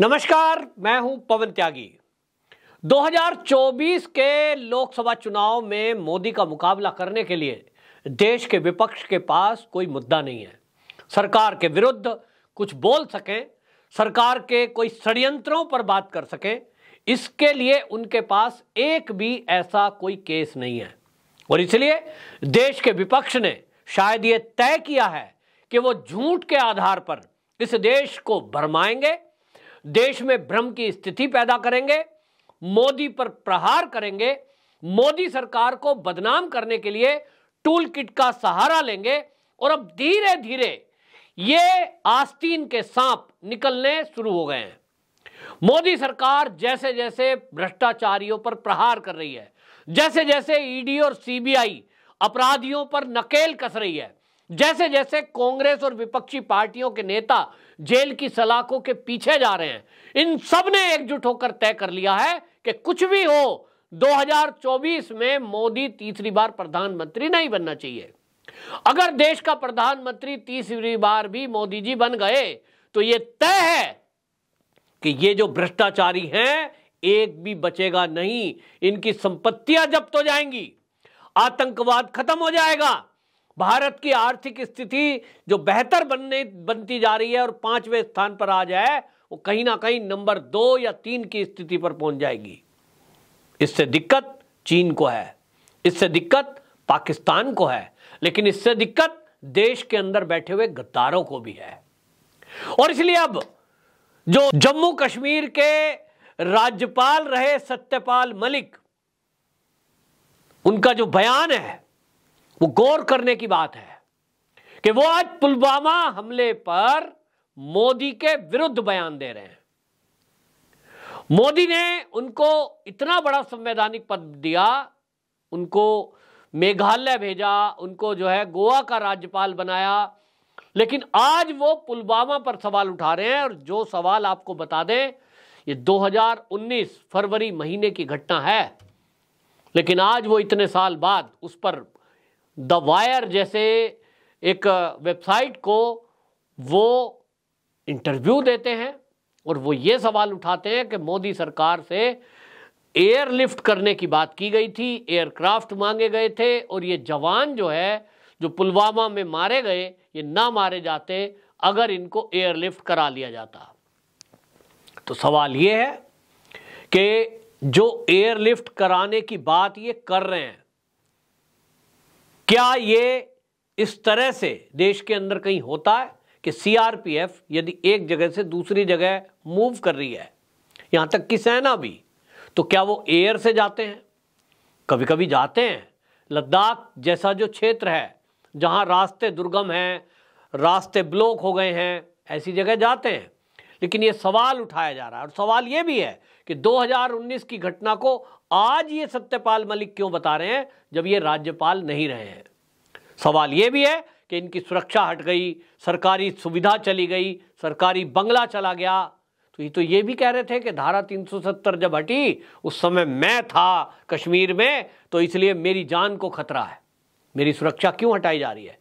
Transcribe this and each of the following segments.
नमस्कार मैं हूं पवन त्यागी 2024 के लोकसभा चुनाव में मोदी का मुकाबला करने के लिए देश के विपक्ष के पास कोई मुद्दा नहीं है सरकार के विरुद्ध कुछ बोल सकें सरकार के कोई षड्यंत्रों पर बात कर सकें इसके लिए उनके पास एक भी ऐसा कोई केस नहीं है और इसलिए देश के विपक्ष ने शायद ये तय किया है कि वो झूठ के आधार पर इस देश को भरमाएंगे देश में भ्रम की स्थिति पैदा करेंगे मोदी पर प्रहार करेंगे मोदी सरकार को बदनाम करने के लिए टूल किट का सहारा लेंगे और अब धीरे धीरे ये आस्तीन के सांप निकलने शुरू हो गए हैं मोदी सरकार जैसे जैसे भ्रष्टाचारियों पर प्रहार कर रही है जैसे जैसे ईडी और सीबीआई अपराधियों पर नकेल कस रही है जैसे जैसे कांग्रेस और विपक्षी पार्टियों के नेता जेल की सलाखों के पीछे जा रहे हैं इन सब ने एकजुट होकर तय कर लिया है कि कुछ भी हो 2024 में मोदी तीसरी बार प्रधानमंत्री नहीं बनना चाहिए अगर देश का प्रधानमंत्री तीसरी बार भी मोदी जी बन गए तो यह तय है कि ये जो भ्रष्टाचारी हैं एक भी बचेगा नहीं इनकी संपत्तियां जब्त हो जाएंगी आतंकवाद खत्म हो जाएगा भारत की आर्थिक स्थिति जो बेहतर बनने बनती जा रही है और पांचवें स्थान पर आ जाए वो कहीं ना कहीं नंबर दो या तीन की स्थिति पर पहुंच जाएगी इससे दिक्कत चीन को है इससे दिक्कत पाकिस्तान को है लेकिन इससे दिक्कत देश के अंदर बैठे हुए गद्दारों को भी है और इसलिए अब जो जम्मू कश्मीर के राज्यपाल रहे सत्यपाल मलिक उनका जो बयान है वो गौर करने की बात है कि वो आज पुलवामा हमले पर मोदी के विरुद्ध बयान दे रहे हैं मोदी ने उनको इतना बड़ा संवैधानिक पद दिया उनको मेघालय भेजा उनको जो है गोवा का राज्यपाल बनाया लेकिन आज वो पुलवामा पर सवाल उठा रहे हैं और जो सवाल आपको बता दें ये 2019 फरवरी महीने की घटना है लेकिन आज वो इतने साल बाद उस पर द वायर जैसे एक वेबसाइट को वो इंटरव्यू देते हैं और वो ये सवाल उठाते हैं कि मोदी सरकार से एयरलिफ्ट करने की बात की गई थी एयरक्राफ्ट मांगे गए थे और ये जवान जो है जो पुलवामा में मारे गए ये ना मारे जाते अगर इनको एयरलिफ्ट करा लिया जाता तो सवाल ये है कि जो एयरलिफ्ट कराने की बात ये कर रहे हैं क्या ये इस तरह से देश के अंदर कहीं होता है कि सीआरपीएफ यदि एक जगह से दूसरी जगह मूव कर रही है यहाँ तक कि सेना भी तो क्या वो एयर से जाते हैं कभी कभी जाते हैं लद्दाख जैसा जो क्षेत्र है जहाँ रास्ते दुर्गम हैं रास्ते ब्लॉक हो गए हैं ऐसी जगह जाते हैं लेकिन ये सवाल उठाया जा रहा है और सवाल ये भी है कि 2019 की घटना को आज ये सत्यपाल मलिक क्यों बता रहे हैं जब ये राज्यपाल नहीं रहे हैं सवाल ये भी है कि इनकी सुरक्षा हट गई सरकारी सुविधा चली गई सरकारी बंगला चला गया तो ये तो ये भी कह रहे थे कि धारा 370 जब हटी उस समय मैं था कश्मीर में तो इसलिए मेरी जान को खतरा है मेरी सुरक्षा क्यों हटाई जा रही है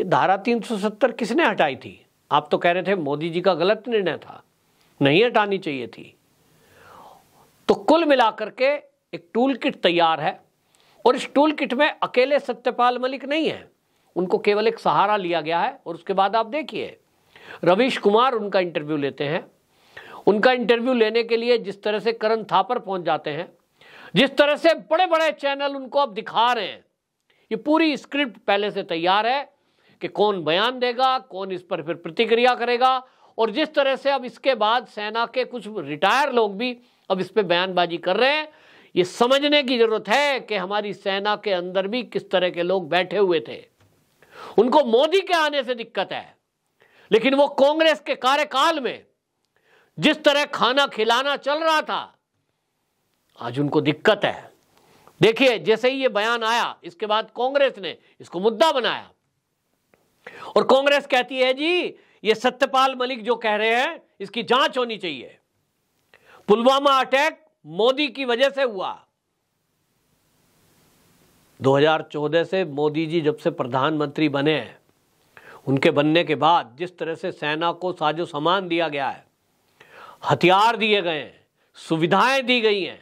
ये धारा 370 किसने हटाई थी आप तो कह रहे थे मोदी जी का गलत निर्णय था नहीं हटानी चाहिए थी तो कुल मिलाकर के एक टूल किट तैयार है और इस टूल किट में अकेले सत्यपाल मलिक नहीं है उनको केवल एक सहारा लिया गया है और उसके बाद आप देखिए रवीश कुमार उनका इंटरव्यू लेते हैं उनका इंटरव्यू लेने के लिए जिस तरह से करण थापर पहुंच जाते हैं जिस तरह से बड़े बड़े चैनल उनको अब दिखा रहे हैं ये पूरी स्क्रिप्ट पहले से तैयार है कि कौन बयान देगा कौन इस पर फिर प्रतिक्रिया करेगा और जिस तरह से अब इसके बाद सेना के कुछ रिटायर लोग भी अब इस पर बयानबाजी कर रहे हैं ये समझने की जरूरत है कि हमारी सेना के अंदर भी किस तरह के लोग बैठे हुए थे उनको मोदी के आने से दिक्कत है लेकिन वो कांग्रेस के कार्यकाल में जिस तरह खाना खिलाना चल रहा था आज उनको दिक्कत है देखिए जैसे ही ये बयान आया इसके बाद कांग्रेस ने इसको मुद्दा बनाया और कांग्रेस कहती है जी ये सत्यपाल मलिक जो कह रहे हैं इसकी जांच होनी चाहिए पुलवामा अटैक मोदी की वजह से हुआ 2014 से मोदी जी जब से प्रधानमंत्री बने हैं उनके बनने के बाद जिस तरह से सेना को साजो सामान दिया गया है हथियार दिए गए हैं सुविधाएं दी गई हैं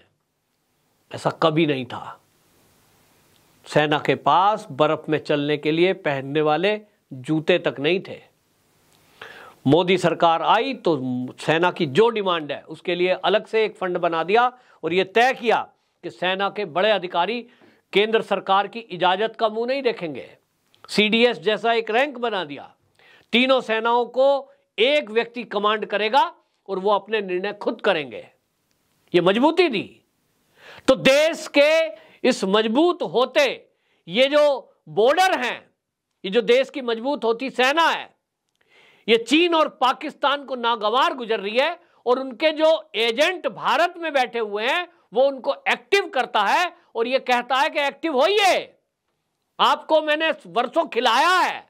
ऐसा कभी नहीं था सेना के पास बर्फ में चलने के लिए पहनने वाले जूते तक नहीं थे मोदी सरकार आई तो सेना की जो डिमांड है उसके लिए अलग से एक फंड बना दिया और ये तय किया कि सेना के बड़े अधिकारी केंद्र सरकार की इजाज़त का मुंह नहीं देखेंगे सीडीएस जैसा एक रैंक बना दिया तीनों सेनाओं को एक व्यक्ति कमांड करेगा और वो अपने निर्णय खुद करेंगे ये मजबूती दी तो देश के इस मजबूत होते ये जो बॉर्डर हैं ये जो देश की मजबूत होती सेना है ये चीन और पाकिस्तान को नागवार गुजर रही है और उनके जो एजेंट भारत में बैठे हुए हैं वो उनको एक्टिव करता है और ये कहता है कि एक्टिव होइए आपको मैंने वर्षों खिलाया है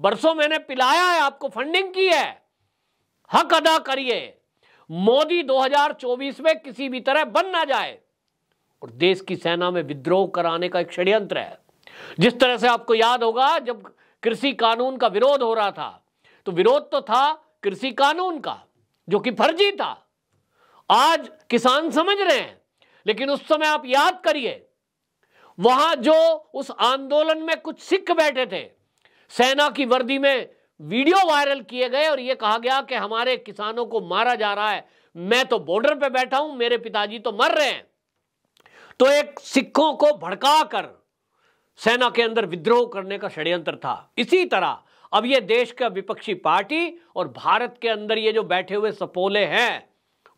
वर्षों मैंने पिलाया है आपको फंडिंग की है हक अदा करिए मोदी 2024 में किसी भी तरह बन ना जाए और देश की सेना में विद्रोह कराने का एक षड्यंत्र है जिस तरह से आपको याद होगा जब कृषि कानून का विरोध हो रहा था तो विरोध तो था कृषि कानून का जो कि फर्जी था आज किसान समझ रहे हैं लेकिन उस समय आप याद करिए वहां जो उस आंदोलन में कुछ सिख बैठे थे सेना की वर्दी में वीडियो वायरल किए गए और यह कहा गया कि हमारे किसानों को मारा जा रहा है मैं तो बॉर्डर पे बैठा हूं मेरे पिताजी तो मर रहे हैं तो एक सिखों को भड़का कर सेना के अंदर विद्रोह करने का षड्यंत्र था इसी तरह अब ये देश का विपक्षी पार्टी और भारत के अंदर ये जो बैठे हुए सपोले हैं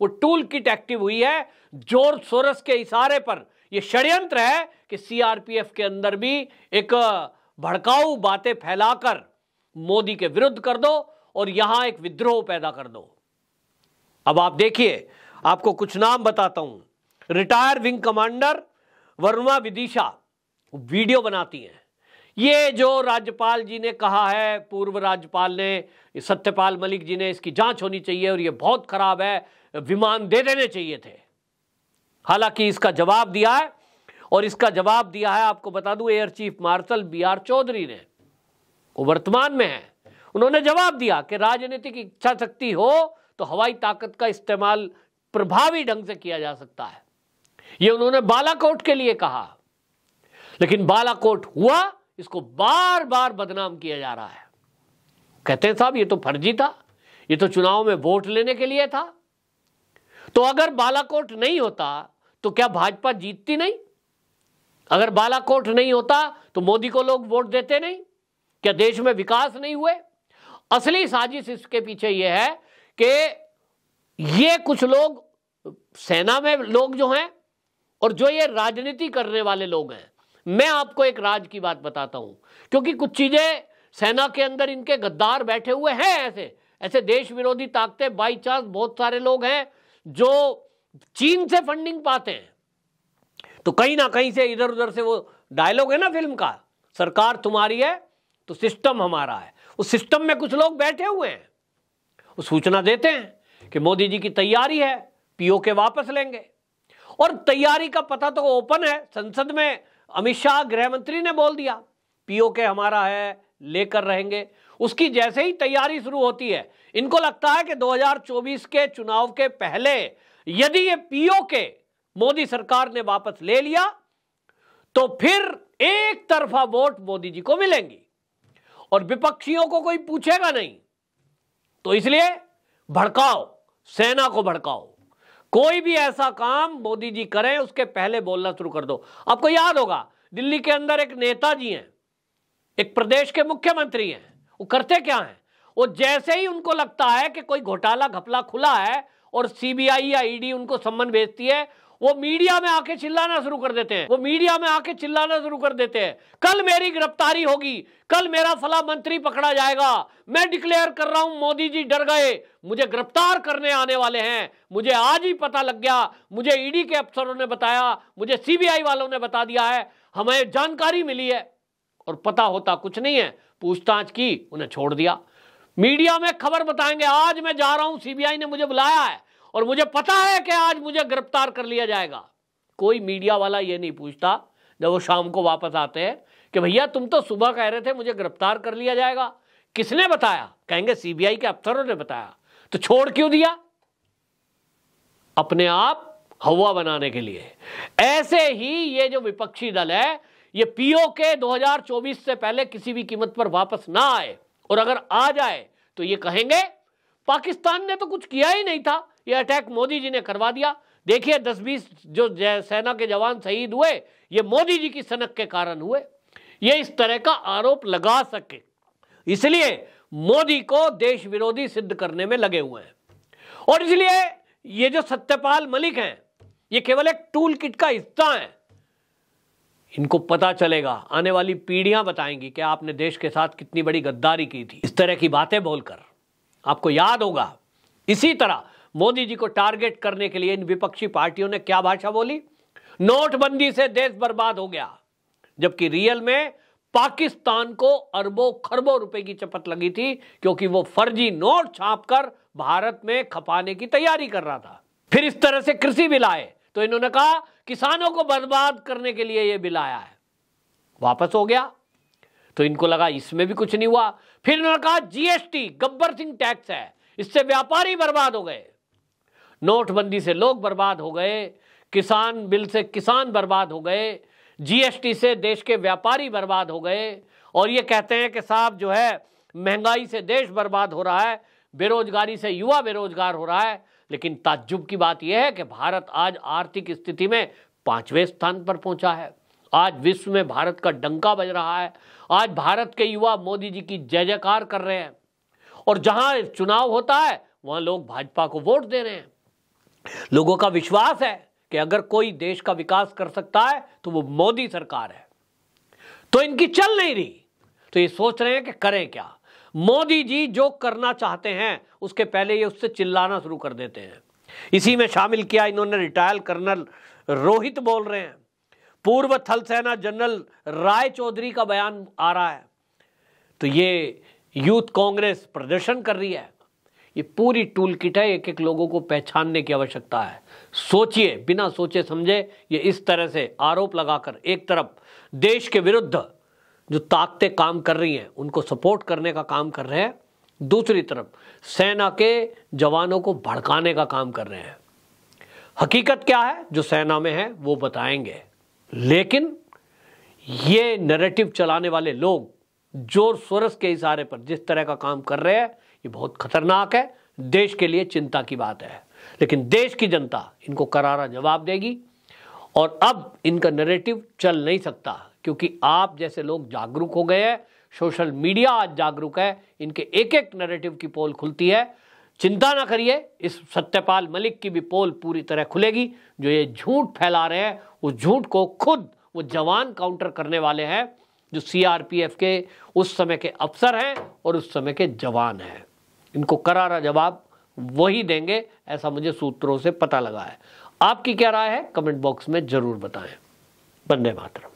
वो टूल किट एक्टिव हुई है जोर सोरस के इशारे पर यह षड्यंत्र है कि सीआरपीएफ के अंदर भी एक भड़काऊ बातें फैलाकर मोदी के विरुद्ध कर दो और यहां एक विद्रोह पैदा कर दो अब आप देखिए आपको कुछ नाम बताता हूं retired wing commander Verma Vidisha video बनाती हैं ये जो राज्यपाल जी ने कहा है पूर्व राज्यपाल ने सत्यपाल मलिक जी ने इसकी जांच होनी चाहिए और ये बहुत खराब है विमान दे देने चाहिए थे हालांकि इसका जवाब दिया है और इसका जवाब दिया है आपको बता दूं air chief marshal B R Chaudhary ने वो वर्तमान में है उन्होंने जवाब दिया कि राजनीतिक इच्छा शक्ति हो तो हवाई ताकत का इस्तेमाल प्रभावी ढंग से किया जा सकता है ये उन्होंने बालाकोट के लिए कहा लेकिन बालाकोट हुआ इसको बार बार बदनाम किया जा रहा है कहते हैं साहब ये तो फर्जी था ये तो चुनाव में वोट लेने के लिए था तो अगर बालाकोट नहीं होता तो क्या भाजपा जीतती नहीं अगर बालाकोट नहीं होता तो मोदी को लोग वोट देते नहीं क्या देश में विकास नहीं हुए असली साजिश इसके पीछे यह है कि ये कुछ लोग सेना में लोग जो हैं और जो ये राजनीति करने वाले लोग हैं मैं आपको एक राज की बात बताता हूं क्योंकि कुछ चीजें सेना के अंदर इनके गद्दार बैठे हुए हैं ऐसे ऐसे देश विरोधी ताकतें बाई चांस बहुत सारे लोग हैं जो चीन से फंडिंग पाते हैं तो कहीं ना कहीं से इधर उधर से वो डायलॉग है ना फिल्म का सरकार तुम्हारी है तो सिस्टम हमारा है उस सिस्टम में कुछ लोग बैठे हुए हैं वो सूचना देते हैं कि मोदी जी की तैयारी है पीओ के वापस लेंगे और तैयारी का पता तो ओपन है संसद में अमित शाह गृहमंत्री ने बोल दिया पीओके हमारा है लेकर रहेंगे उसकी जैसे ही तैयारी शुरू होती है इनको लगता है कि 2024 के चुनाव के पहले यदि ये पीओके मोदी सरकार ने वापस ले लिया तो फिर एक तरफा वोट मोदी जी को मिलेंगी और विपक्षियों को कोई पूछेगा नहीं तो इसलिए भड़काओ सेना को भड़काओ कोई भी ऐसा काम मोदी जी करें उसके पहले बोलना शुरू कर दो आपको याद होगा दिल्ली के अंदर एक नेता जी हैं एक प्रदेश के मुख्यमंत्री हैं वो करते क्या हैं वो जैसे ही उनको लगता है कि कोई घोटाला घपला खुला है और सीबीआई या ईडी e उनको सम्मन भेजती है वो मीडिया में आके चिल्लाना शुरू कर देते हैं वो मीडिया में आके चिल्लाना शुरू कर देते हैं कल मेरी गिरफ्तारी होगी कल मेरा फला मंत्री पकड़ा जाएगा मैं डिक्लेयर कर रहा हूं मोदी जी डर गए मुझे गिरफ्तार करने आने वाले हैं मुझे आज ही पता लग गया मुझे ईडी के अफसरों ने बताया मुझे सीबीआई वालों ने बता दिया है हमें जानकारी मिली है और पता होता कुछ नहीं है पूछताछ की उन्हें छोड़ दिया मीडिया में खबर बताएंगे आज मैं जा रहा हूं सीबीआई ने मुझे बुलाया है और मुझे पता है कि आज मुझे गिरफ्तार कर लिया जाएगा कोई मीडिया वाला ये नहीं पूछता जब वो शाम को वापस आते हैं कि भैया तुम तो सुबह कह रहे थे मुझे गिरफ्तार कर लिया जाएगा किसने बताया कहेंगे सीबीआई के अफसरों ने बताया तो छोड़ क्यों दिया अपने आप हवा बनाने के लिए ऐसे ही ये जो विपक्षी दल है ये पीओ के 2024 से पहले किसी भी कीमत पर वापस ना आए और अगर आ जाए तो ये कहेंगे पाकिस्तान ने तो कुछ किया ही नहीं था ये अटैक मोदी जी ने करवा दिया देखिए दस बीस जो सेना के जवान शहीद हुए ये मोदी जी की सनक के कारण हुए ये इस तरह का आरोप लगा सके इसलिए मोदी को देश विरोधी सिद्ध करने में लगे हुए हैं और इसलिए ये जो सत्यपाल मलिक हैं ये केवल एक टूल किट का हिस्सा है इनको पता चलेगा आने वाली पीढ़ियां बताएंगी कि आपने देश के साथ कितनी बड़ी गद्दारी की थी इस तरह की बातें बोलकर आपको याद होगा इसी तरह मोदी जी को टारगेट करने के लिए इन विपक्षी पार्टियों ने क्या भाषा बोली नोटबंदी से देश बर्बाद हो गया जबकि रियल में पाकिस्तान को अरबों खरबों रुपए की चपत लगी थी क्योंकि वो फर्जी नोट छापकर भारत में खपाने की तैयारी कर रहा था फिर इस तरह से कृषि बिल आए तो इन्होंने कहा किसानों को बर्बाद करने के लिए ये बिल आया है वापस हो गया तो इनको लगा इसमें भी कुछ नहीं हुआ फिर इन्होंने कहा जीएसटी गब्बर सिंह टैक्स है इससे व्यापारी बर्बाद हो गए नोटबंदी से लोग बर्बाद हो गए किसान बिल से किसान बर्बाद हो गए जीएसटी से देश के व्यापारी बर्बाद हो गए और ये कहते हैं कि साहब जो है महंगाई से देश बर्बाद हो रहा है बेरोजगारी से युवा बेरोजगार हो रहा है लेकिन ताज्जुब की बात यह है कि भारत आज आर्थिक स्थिति में पांचवें स्थान पर पहुंचा है आज विश्व में भारत का डंका बज रहा है आज भारत के युवा मोदी जी की जय जयकार कर रहे हैं और जहां चुनाव होता है वहां लोग भाजपा को वोट दे रहे हैं लोगों का विश्वास है कि अगर कोई देश का विकास कर सकता है तो वो मोदी सरकार है तो इनकी चल नहीं रही तो ये सोच रहे हैं कि करें क्या मोदी जी जो करना चाहते हैं उसके पहले ये उससे चिल्लाना शुरू कर देते हैं इसी में शामिल किया इन्होंने रिटायर कर्नल रोहित बोल रहे हैं पूर्व थल सेना जनरल राय चौधरी का बयान आ रहा है तो ये यूथ कांग्रेस प्रदर्शन कर रही है ये पूरी टूल किट है एक एक लोगों को पहचानने की आवश्यकता है सोचिए बिना सोचे समझे ये इस तरह से आरोप लगाकर एक तरफ देश के विरुद्ध जो ताकतें काम कर रही हैं उनको सपोर्ट करने का काम कर रहे हैं दूसरी तरफ सेना के जवानों को भड़काने का काम कर रहे हैं हकीकत क्या है जो सेना में है वो बताएंगे लेकिन ये नैरेटिव चलाने वाले लोग जोर सोरस के इशारे पर जिस तरह का काम कर रहे हैं ये बहुत खतरनाक है देश के लिए चिंता की बात है लेकिन देश की जनता इनको करारा जवाब देगी और अब इनका नरेटिव चल नहीं सकता क्योंकि आप जैसे लोग जागरूक हो गए हैं सोशल मीडिया आज जागरूक है इनके एक एक नरेटिव की पोल खुलती है चिंता ना करिए इस सत्यपाल मलिक की भी पोल पूरी तरह खुलेगी जो ये झूठ फैला रहे हैं उस झूठ को खुद वो जवान काउंटर करने वाले हैं जो सीआरपीएफ के उस समय के अफसर हैं और उस समय के जवान हैं इनको करारा जवाब वही देंगे ऐसा मुझे सूत्रों से पता लगा है आपकी क्या राय है कमेंट बॉक्स में जरूर बताएं बंदे मातरम